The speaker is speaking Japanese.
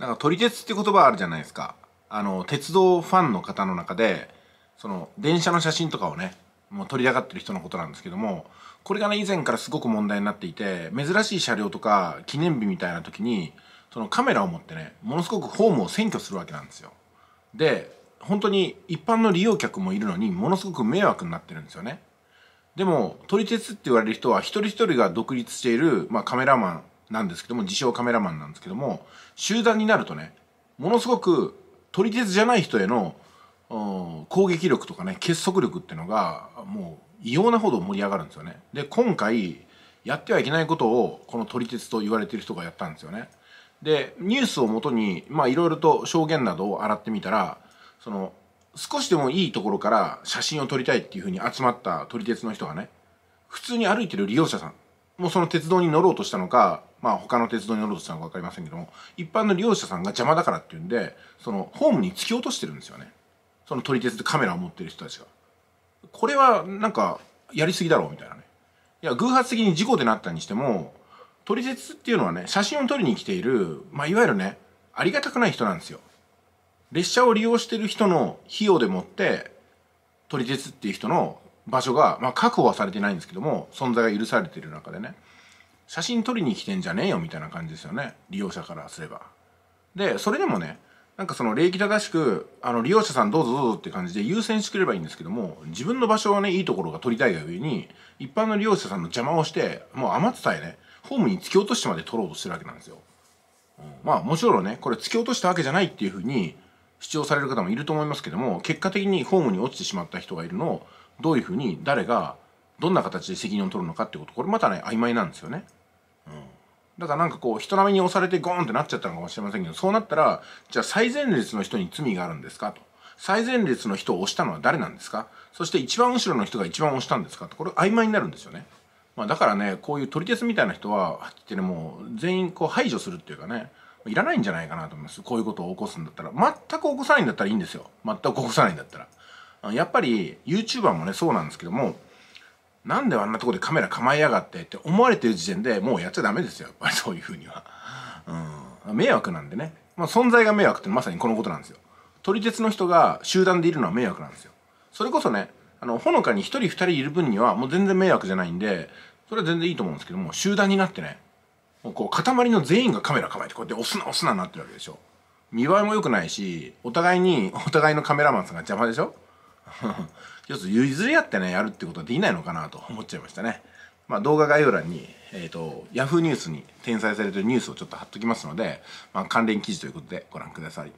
なんか撮り鉄って言葉あるじゃないですか。あの、鉄道ファンの方の中で、その、電車の写真とかをね、もう撮りたがってる人のことなんですけども、これがね、以前からすごく問題になっていて、珍しい車両とか記念日みたいな時に、そのカメラを持ってね、ものすごくホームを占拠するわけなんですよ。で、本当に一般の利用客もいるのに、ものすごく迷惑になってるんですよね。でも、撮り鉄って言われる人は、一人一人が独立している、まあ、カメラマンなんですけども、自称カメラマンなんですけども、集団になるとね、ものすごく撮り鉄じゃない人への攻撃力とかね、結束力っていうのが、もう異様なほど盛り上がるんですよね。で、今回、やってはいけないことを、この撮り鉄と言われてる人がやったんですよね。で、ニュースをもとに、まあいろいろと証言などを洗ってみたら、その、少しでもいいところから写真を撮りたいっていうふうに集まった撮り鉄の人がね、普通に歩いてる利用者さん、もうその鉄道に乗ろうとしたのか、まあ他の鉄道に乗ろうとしたのか分かりませんけども一般の利用者さんが邪魔だからっていうんでそのホームに突き落としてるんですよねその撮り鉄でカメラを持ってる人たちがこれはなんかやりすぎだろうみたいなねいや偶発的に事故でなったにしても撮り鉄っていうのはね写真を撮りに来ているまあいわゆるねありがたくない人なんですよ列車を利用してる人の費用でもって撮り鉄っていう人の場所が、まあ、確保はされてないんですけども存在が許されている中でね写真撮りに来てんじゃねえよみたいな感じですよね利用者からすればでそれでもねなんかその礼儀正しくあの利用者さんどうぞどうぞって感じで優先してくればいいんですけども自分の場所はねいいところが撮りたいがゆえに一般の利用者さんの邪魔をしてもう余ってたえねホームに突き落としてまで撮ろうとしてるわけなんですよ、うん、まあもちろんねこれ突き落としたわけじゃないっていうふうに主張される方もいると思いますけども結果的にホームに落ちてしまった人がいるのをどういうふうに誰がどんな形で責任を取るのかってことこれまたね曖昧なんですよね。だからなんかこう人並みに押されてゴーンってなっちゃったのかもしれませんけどそうなったらじゃあ最前列の人に罪があるんですかと最前列の人を押したのは誰なんですかそして一番後ろの人が一番押したんですかとこれ曖昧になるんですよね。まあ、だからねこういう取り鉄みたいな人ははってねもう全員こう排除するっていうかねいらないんじゃないかなと思いますこういうことを起こすんだったら全く起こさないんだったらいいんですよ全く起こさないんだったらやっぱり YouTuber もねそうなんですけどもなんであんなとこでカメラ構えやがってって思われてる時点でもうやっちゃダメですよやっぱりそういうふうには、うん、迷惑なんでね、まあ、存在が迷惑ってまさにこのことなんですよ撮り鉄の人が集団でいるのは迷惑なんですよそれこそねあのほのかに1人2人いる分にはもう全然迷惑じゃないんでそれは全然いいと思うんですけども集団になってねもうこう塊の全員がカメラ構えてこうやって押すな押すなになってるわけでしょ見栄えも良くないしお互いにお互いのカメラマンさんが邪魔でしょ ちょっと譲り合ってねやるってことはできないのかなと思っちゃいましたねまあ、動画概要欄に、えーと、Yahoo ニュースに転載されてるニュースをちょっと貼っときますので、まあ、関連記事ということでご覧ください。